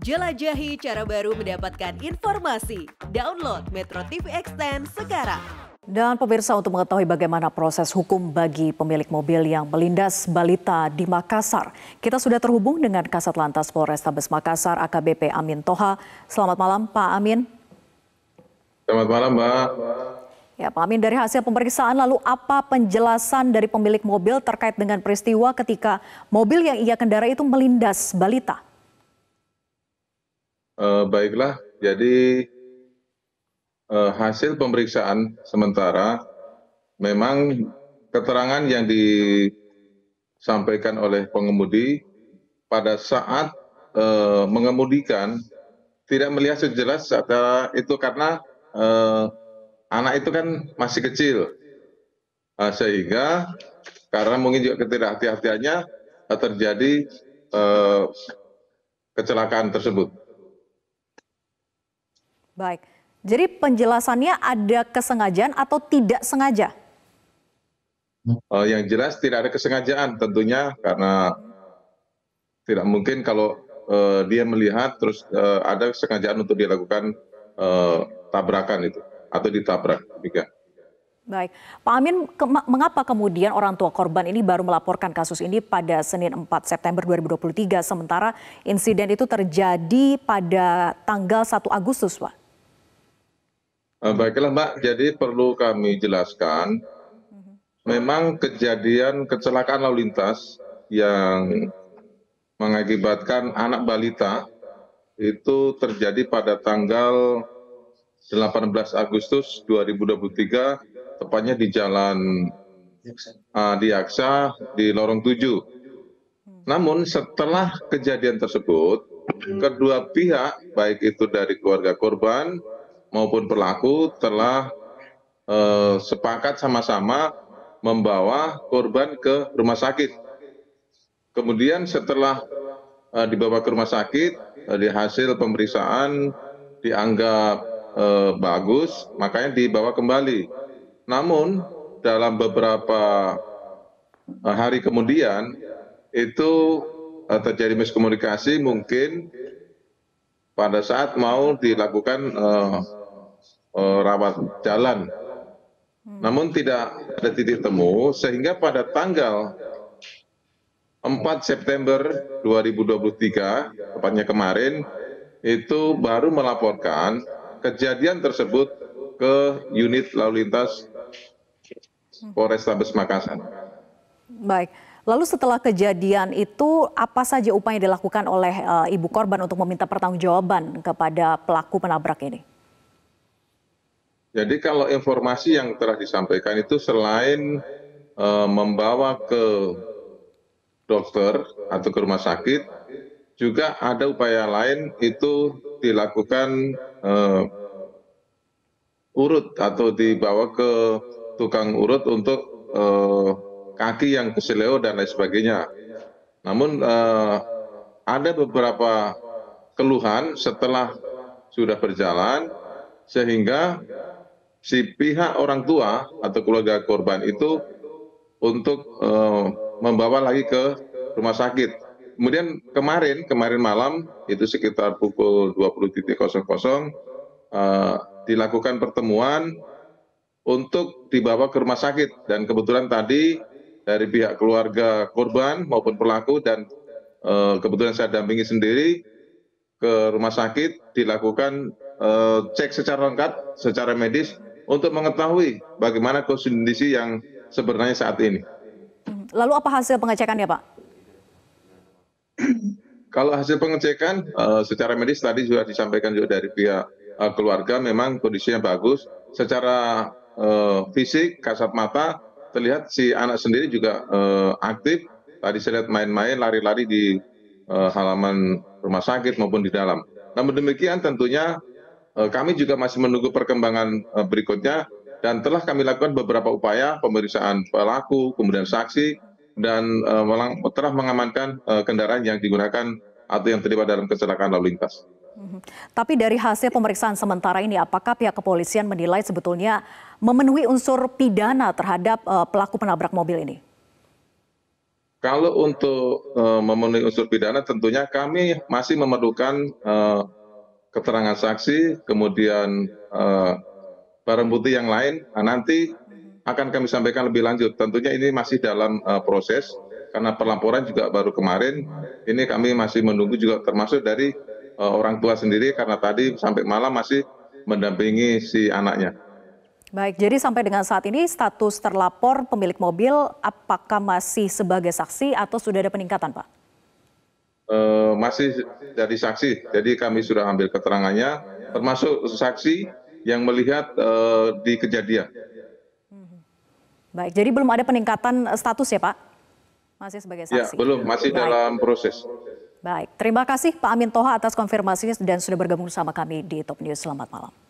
Jelajahi cara baru mendapatkan informasi. Download Metro TV Extend sekarang. Dan pemirsa untuk mengetahui bagaimana proses hukum bagi pemilik mobil yang melindas balita di Makassar. Kita sudah terhubung dengan Kasat Lantas Polrestabes Makassar AKBP Amin Toha. Selamat malam Pak Amin. Selamat malam Mbak. Ya Pak Amin, dari hasil pemeriksaan lalu apa penjelasan dari pemilik mobil terkait dengan peristiwa ketika mobil yang ia kendarai itu melindas balita? Eh, baiklah jadi eh, hasil pemeriksaan sementara memang keterangan yang disampaikan oleh pengemudi pada saat uh, mengemudikan tidak melihat sejelas ada itu karena uh, anak itu kan masih kecil uh, sehingga karena mungkin juga ketidakhati-hatiannya terjadi uh, kecelakaan tersebut. Baik, jadi penjelasannya ada kesengajaan atau tidak sengaja? Eh, yang jelas tidak ada kesengajaan tentunya karena tidak mungkin kalau uh, dia melihat terus uh, ada kesengajaan untuk dilakukan uh, tabrakan itu atau ditabrak demikian. Baik, Pak Amin, ke mengapa kemudian orang tua korban ini baru melaporkan kasus ini pada Senin 4 September 2023, sementara insiden itu terjadi pada tanggal 1 Agustus, Pak? Eh, baiklah mbak jadi perlu kami jelaskan memang kejadian kecelakaan lalu lintas yang mengakibatkan anak balita itu terjadi pada tanggal 18 Agustus 2023 tepatnya di jalan uh, di Aksa eh, di lorong 7. Namun setelah kejadian tersebut kedua pihak baik itu dari keluarga korban maupun pelaku telah eh, sepakat sama-sama membawa korban ke rumah sakit. Kemudian setelah eh, dibawa ke rumah sakit, eh, di hasil pemeriksaan dianggap bagus, makanya dibawa kembali. Namun dalam beberapa hari kemudian itu terjadi miskomunikasi mungkin pada saat mau dilakukan uh, Eh, rawat jalan hmm. namun tidak ada titik temu sehingga pada tanggal empat September 2023 tepatnya kemarin itu baru melaporkan kejadian tersebut ke unit lalu lintas hmm. Polrestabes Makassar. Baik. Lalu setelah kejadian itu apa saja upaya dilakukan oleh uh, ibu korban untuk meminta pertanggungjawaban kepada pelaku penabrak ini? jadi kalau informasi yang telah disampaikan itu selain eh, membawa ke dokter atau ke rumah sakit, juga ada upaya lain itu dilakukan eh, urut atau dibawa ke tukang urut untuk eh, kaki yang keseleo dan lain sebagainya. Namun ada beberapa keluhan setelah sudah berjalan sehingga si pihak orang tua atau keluarga korban itu untuk eh, membawa lagi ke rumah sakit. Kemudian kemarin, kemarin malam itu sekitar pukul 20.00 eh, dilakukan pertemuan untuk dibawa ke rumah sakit dan kebetulan tadi dari pihak keluarga korban maupun pelaku dan uh, kebetulan saya dampingi sendiri ke rumah sakit dilakukan uh, cek secara lengkap secara medis untuk mengetahui bagaimana kondisi yang sebenarnya saat ini. Hmm, lalu apa hasil pengecekan ya Pak? Kalau hasil pengecekan uh, secara medis tadi sudah disampaikan juga dari pihak uh, keluarga memang kondisinya bagus. Secara uh, fisik kasat mata terlihat si anak sendiri juga uh, aktif. Tadi saya lihat main-main lari-lari di uh, halaman rumah sakit maupun di dalam. Namun demikian tentunya Eh, kami juga masih menunggu perkembangan eh, berikutnya dan telah kami lakukan beberapa upaya pemeriksaan pelaku, kemudian saksi, dan eh, telah mengamankan kendaraan yang digunakan atau yang terlibat dalam kecelakaan lalu lintas. Mhm. Tapi dari hasil pemeriksaan sementara ini, apakah pihak kepolisian menilai sebetulnya memenuhi unsur pidana terhadap pelaku penabrak mobil ini? Kalau untuk memenuhi unsur pidana, tentunya kami masih memerlukan keterangan saksi, kemudian eh, barang bukti yang lain. Nah, nanti akan kami sampaikan lebih lanjut. Tentunya ini masih dalam uh, proses karena perlaporan juga baru kemarin. Ini kami masih menunggu juga termasuk dari uh, orang tua sendiri karena tadi sampai malam masih mendampingi si anaknya. Baik, jadi sampai dengan saat ini status terlapor pemilik mobil apakah masih sebagai saksi atau sudah ada peningkatan, Pak? Eh, masih dari saksi jadi kami sudah ambil keterangannya termasuk saksi yang melihat eh, di kejadian hmm. baik jadi belum ada peningkatan eh, status ya pak masih sebagai ya, saksi ya belum masih baik. dalam proses baik terima kasih pak Amin Toha atas konfirmasinya dan sudah bergabung sama kami di Top News selamat malam